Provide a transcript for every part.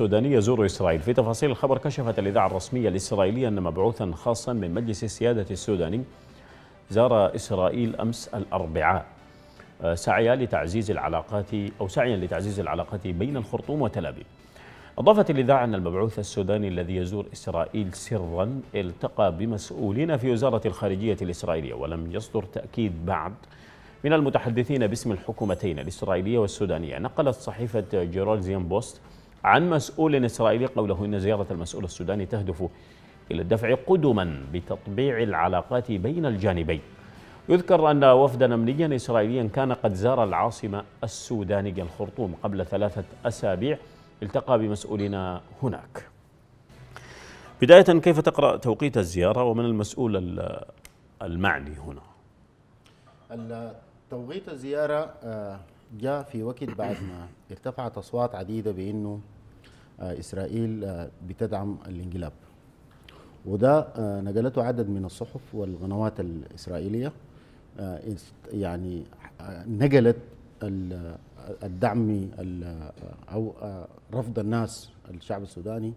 السوداني يزور إسرائيل في تفاصيل الخبر كشفت الإذاعة الرسمية الإسرائيلية أن مبعوثا خاصا من مجلس السيادة السوداني زار إسرائيل أمس الأربعاء آه، سعيا لتعزيز العلاقات أو سعيا لتعزيز العلاقات بين الخرطوم وتل أبيب أضافت الإذاعة أن المبعوث السوداني الذي يزور إسرائيل سرا التقى بمسؤولين في وزارة الخارجية الإسرائيلية ولم يصدر تأكيد بعد من المتحدثين باسم الحكومتين الإسرائيلية والسودانية نقلت صحيفة جيرالزيان بوست عن مسؤول إسرائيلي قوله إن زيارة المسؤول السوداني تهدف إلى الدفع قدما بتطبيع العلاقات بين الجانبين يذكر أن وفدا أمنيا إسرائيليا كان قد زار العاصمة السودانية الخرطوم قبل ثلاثة أسابيع التقى بمسؤولنا هناك بداية كيف تقرأ توقيت الزيارة ومن المسؤول المعني هنا توقيت الزيارة آه، جاء في وقت بعد ما ارتفعت اصوات عديده بانه آه، اسرائيل آه، بتدعم الانقلاب وده آه، نقلته عدد من الصحف والقنوات الاسرائيليه يعني نقلت الدعم او رفض الناس الشعب السوداني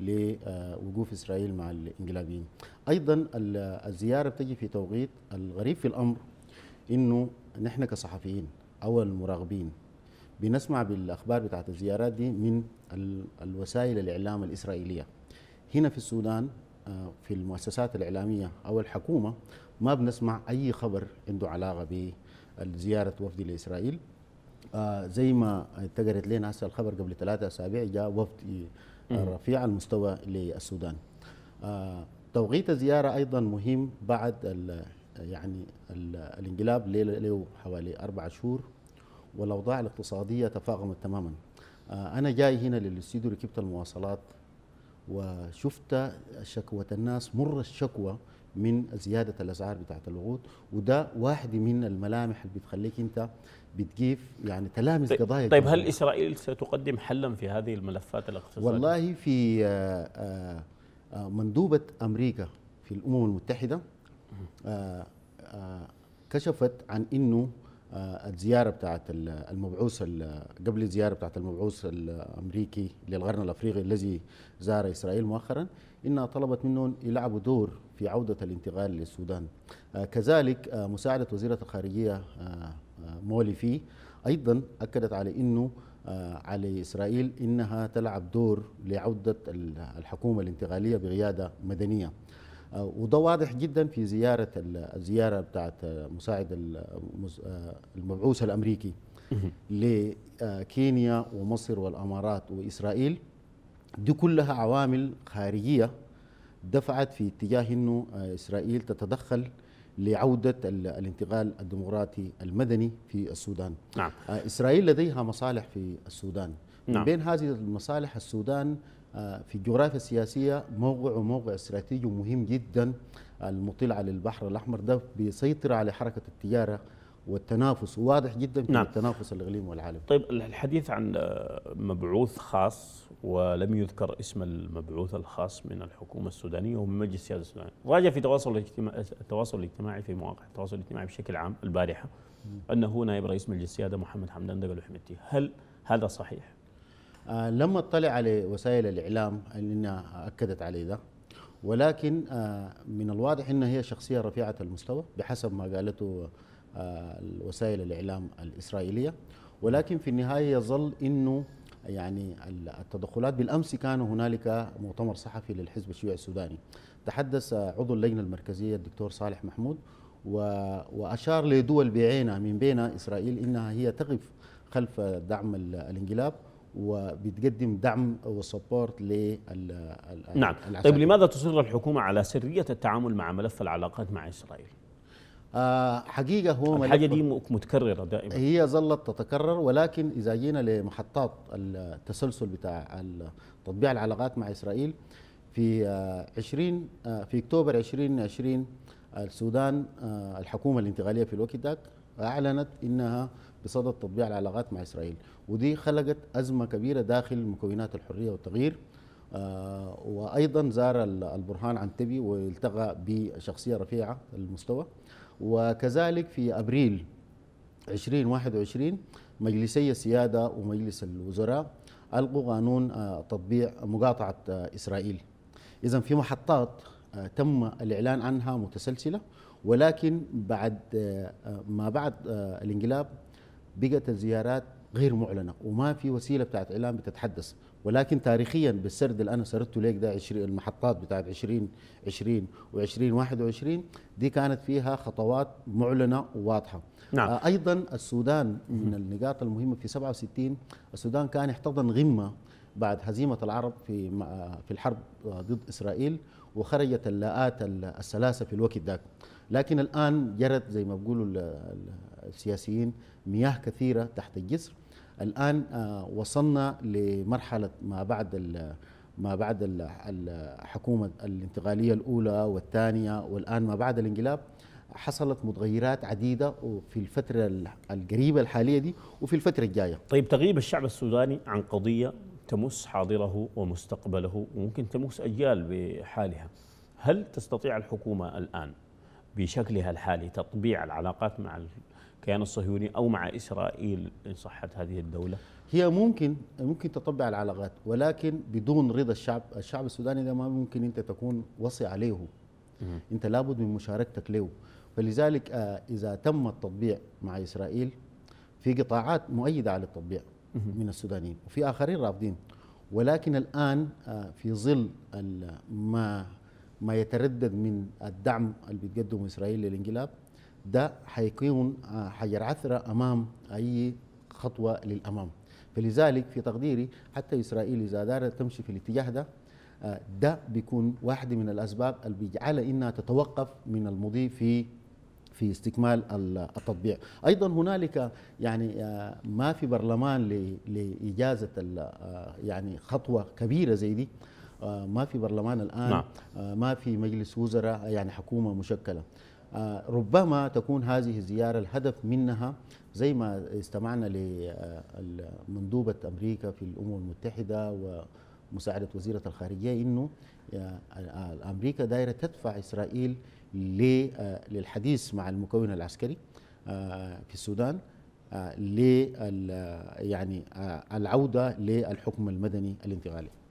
لوقوف اسرائيل مع الانقلابيين ايضا الزياره بتجي في توقيت الغريب في الامر انه نحن كصحفيين او المراقبين بنسمع بالاخبار بتاعت الزيارات دي من الوسائل الاعلام الاسرائيليه هنا في السودان آه، في المؤسسات الاعلاميه او الحكومه ما بنسمع اي خبر عنده علاقه بزياره وفد لاسرائيل آه، زي ما انتقلت لنا هسه الخبر قبل ثلاثة اسابيع جاء وفد رفيع المستوى للسودان آه، توقيت الزياره ايضا مهم بعد يعني الانقلاب له حوالي أربع شهور والأوضاع الاقتصادية تفاقمت تماما آه، أنا جاي هنا للاستديو ركبت المواصلات وشفت شكوى الناس مر الشكوى من زيادة الأسعار بتاعت الوقود وده واحد من الملامح اللي بتخليك أنت بتجيف يعني تلامس طيب قضايا طيب هل إسرائيل ستقدم حلا في هذه الملفات الاقتصادية؟ والله في آه، آه، مندوبة أمريكا في الأمم المتحدة آه، آه، كشفت عن انه آه، الزياره بتاعت المبعوث قبل الزياره بتاعت المبعوث الامريكي للقرن الافريقي الذي زار اسرائيل مؤخرا انها طلبت منهم يلعبوا دور في عوده الانتقال للسودان كذلك مساعده وزيره الخارجيه مولي في ايضا اكدت على انه على اسرائيل انها تلعب دور لعوده الحكومه الانتقاليه بقياده مدنيه وده واضح جدا في زياره الزياره بتاعت مساعد المبعوث الامريكي لكينيا ومصر والامارات واسرائيل دي كلها عوامل خارجيه دفعت في اتجاه انه اسرائيل تتدخل لعودة الانتقال الديمقراطي المدني في السودان نعم. آه، إسرائيل لديها مصالح في السودان نعم. من بين هذه المصالح السودان آه، في الجغرافيا السياسية موقع وموقع استراتيجي مهم جدا آه، المطل على البحر الأحمر ده بيسيطر على حركة التجارة والتنافس واضح جدا في نعم. التنافس الاقليمي والعالمي. طيب الحديث عن آه، مبعوث خاص ولم يذكر اسم المبعوث الخاص من الحكومه السودانيه ومن مجلس السياده السوداني، راجع في تواصل التواصل الاجتماعي في مواقع التواصل الاجتماعي بشكل عام البارحه انه نائب رئيس مجلس السياده محمد حمدان دقلو حمدتي، هل هذا صحيح؟ آه لما اطلع على وسائل الاعلام انها اكدت على ده ولكن آه من الواضح انها هي شخصيه رفيعه المستوى بحسب ما قالته آه وسائل الاعلام الاسرائيليه ولكن في النهايه يظل انه يعني التدخلات بالامس كان هنالك مؤتمر صحفي للحزب الشيوعي السوداني تحدث عضو اللجنه المركزيه الدكتور صالح محمود واشار لدول بعينها من بين اسرائيل انها هي تقف خلف دعم الانقلاب وبتقدم دعم وسبورت لل نعم طيب لماذا تصر الحكومة على سرية التعامل مع ملف العلاقات مع إسرائيل؟ آه، حقيقة هو الحاجة دي متكررة دائما هي ظلت تتكرر ولكن إذا جينا لمحطات التسلسل بتاع تطبيع العلاقات مع إسرائيل في 20 آه، آه، في أكتوبر 2020 السودان الحكومة الانتقالية في الوقت ذاك أعلنت إنها بصدد تطبيع العلاقات مع إسرائيل ودي خلقت أزمة كبيرة داخل مكونات الحرية والتغيير آه، وأيضا زار البرهان عنتبي والتقى بشخصية رفيعة المستوى وكذلك في أبريل 2021 مجلسي السيادة ومجلس الوزراء ألقوا قانون آه، تطبيع مقاطعة آه، إسرائيل إذا في محطات تم الإعلان عنها متسلسلة ولكن بعد آه، ما بعد آه، الانقلاب بقت الزيارات غير معلنه وما في وسيله بتاعت اعلام بتتحدث ولكن تاريخيا بالسرد اللي انا سردته ليك ده 20 المحطات بتاعت 2020 20 و 2021 دي كانت فيها خطوات معلنه وواضحه نعم. آه، ايضا السودان من النقاط المهمه في 67 السودان كان احتضن غمة بعد هزيمه العرب في في الحرب ضد اسرائيل وخرجت اللاءات الثلاثه في الوقت ذاك لكن الآن جرت زي ما بيقولوا السياسيين مياه كثيرة تحت الجسر الآن آه، وصلنا لمرحلة ما بعد ما بعد الحكومة الانتقالية الأولى والثانية والآن ما بعد الانقلاب حصلت متغيرات عديدة في الفترة القريبة الحالية دي وفي الفترة الجاية طيب تغيب الشعب السوداني عن قضية تمس حاضره ومستقبله وممكن تمس أجيال بحالها هل تستطيع الحكومة الآن بشكلها الحالي تطبيع العلاقات مع الكيان الصهيوني او مع اسرائيل ان صحت هذه الدوله؟ هي ممكن ممكن تطبع العلاقات ولكن بدون رضا الشعب، الشعب السوداني ده ما ممكن انت تكون وصي عليه. انت لابد من مشاركتك له، فلذلك آه، اذا تم التطبيع مع اسرائيل في قطاعات مؤيده على التطبيع من السودانيين وفي اخرين رافضين ولكن الان آه، في ظل ما ما يتردد من الدعم اللي بتقدمه اسرائيل للانقلاب ده حيكون آه، حجر عثره امام اي خطوه للامام فلذلك في تقديري حتى اسرائيل اذا دارت تمشي في الاتجاه ده آه، ده بيكون واحد من الاسباب اللي بيجعلها انها تتوقف من المضي في في استكمال التطبيع ايضا هنالك يعني آه، ما في برلمان لاجازه يعني خطوه كبيره زي دي آه، ما في برلمان الآن نعم. آه، ما في مجلس وزراء يعني حكومة مشكلة آه، ربما تكون هذه الزيارة الهدف منها زي ما استمعنا لمندوبة أمريكا في الأمم المتحدة ومساعدة وزيرة الخارجية إنه أمريكا دايرة تدفع إسرائيل للحديث مع المكون العسكري في السودان ل يعني العوده للحكم المدني الانتقالي